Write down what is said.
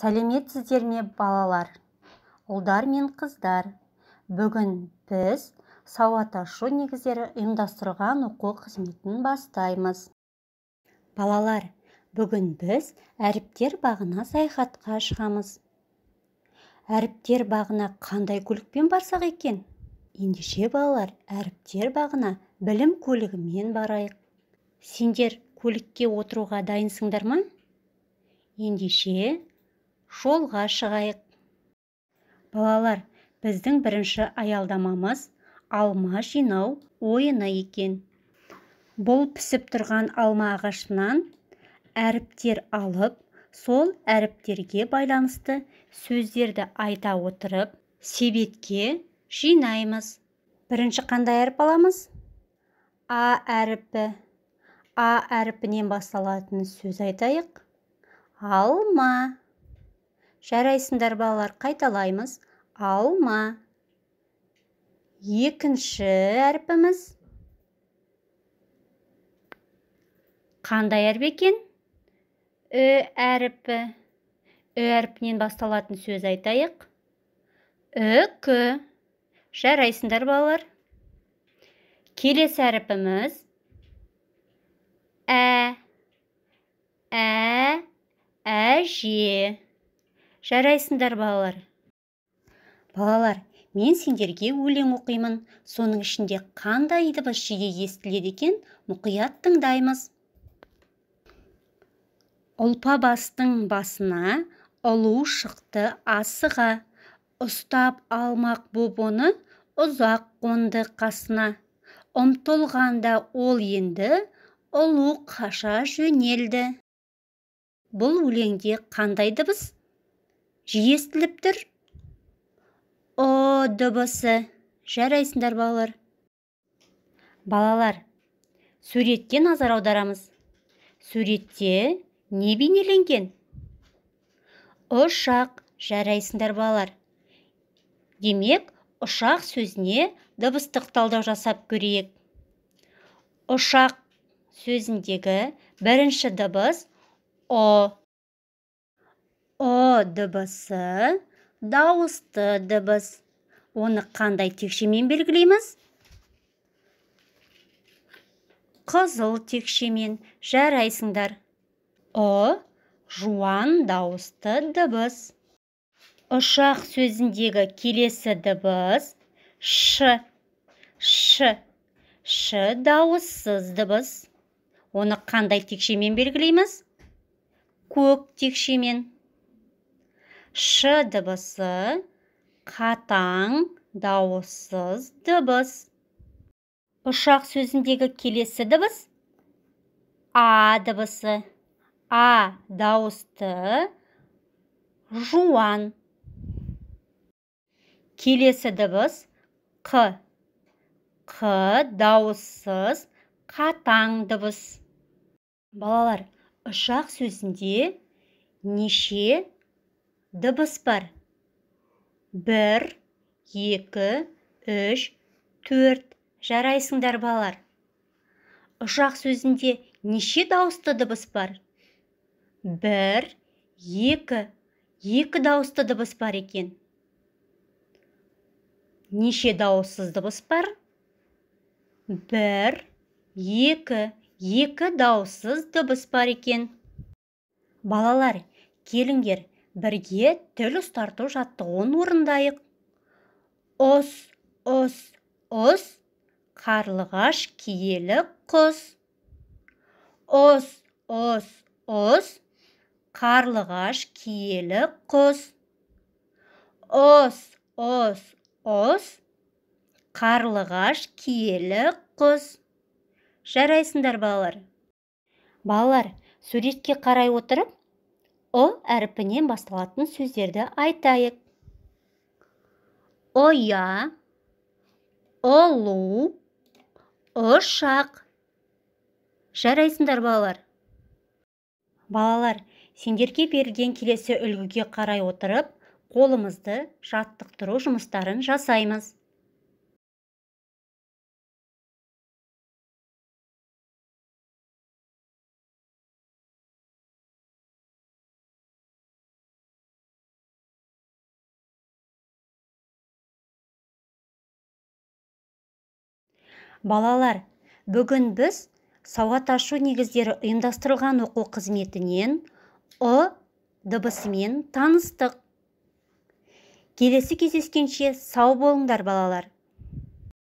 сәлеметсіздер ме балалар ұлдар мен қыздар бүгін біз сауат ашу негіздері ұйымдастырған оқу қызметін бастаймыз балалар бүгін біз әріптер бағына саяхатқа шығамыз әріптер бағына қандай көлікпен барсақ екен ендеше балалар әріптер бағына білім көлігімен барайық сендер көлікке отыруға дайынсыңдар ма ендеше жолға шығайық балалар біздің бірінші аялдамамыз алма жинау ойыны екен бұл пісіп тұрған алма ағашынан әріптер алып сол әріптерге байланысты сөздерді айта отырып себетке жинаймыз бірінші қандай әріп аламыз а әріпі а әріпінен басталатын сөз айтайық алма жарайсыңдар балалар қайталаймыз алма екінші әрпіміз қандай әріп екен ү әріпі ү әріпінен басталатын сөз айтайық үкі жарайсыңдар балалар келесі әріпіміз ә ә әже жарайсыңдар балалар балалар мен сендерге өлең оқимын соның ішінде қандай дыбыс жиі естіледі екен мұқият тыңдаймыз ұлпа бастың басына ұлу шықты асыға ұстап алмақ боп оны ұзақ қонды қасына ұмтылғанда ол енді ұлу қаша жөнелді бұл өлеңде қандай дыбыс жиі естіліп тұр о дыбысы жарайсыңдар балалар балалар суретке назар аударамыз суретте не бейнеленген ұшақ жарайсыңдар балалар демек ұшақ сөзіне дыбыстық талдау жасап көрейік ұшақ сөзіндегі бірінші дыбыс о о дыбысы дауысты дыбыс оны қандай текшемен белгілейміз қызыл текшемен жарайсыңдар о жуан дауысты дыбыс ұшақ сөзіндегі келесі дыбыс ш ш ш дауыссыз дыбыс оны қандай текшемен белгілейміз көк текшемен ш дыбысы қатаң дауыссыз дыбыс ұшақ сөзіндегі келесі дыбыс а дыбысы а дауысты жуан келесі дыбыс қ қ дауыссыз қатаң дыбыс балалар ұшақ сөзінде неше дыбыс бар бір екі үш төрт жарайсыңдар балалар ұшақ сөзінде неше дауысты дыбыс бар бір екі екі дауысты дыбыс бар екен неше дауыссыз дыбыс бар бір екі екі дауыссыз дыбыс бар екен балалар келіңдер бірге тіл ұстарту жаттығуын орындайық ұс ұс ұс қарлығаш киелі құс ұс ұс ұс қарлығаш киелі құс ұс ұс ұс қарлығаш киелі құс жарайсыңдар балалар балалар суретке қарай отырып о әріпінен басталатын сөздерді айтайық оя Олу ұшақ жарайсыңдар балалар балалар сендерге берілген келесі үлгіге қарай отырып қолымызды жаттықтыру жұмыстарын жасаймыз балалар бүгін біз сауат ашу негіздері ұйымдастырылған оқу қызметінен ұ дыбысымен таныстық келесі кездескенше сау болыңдар балалар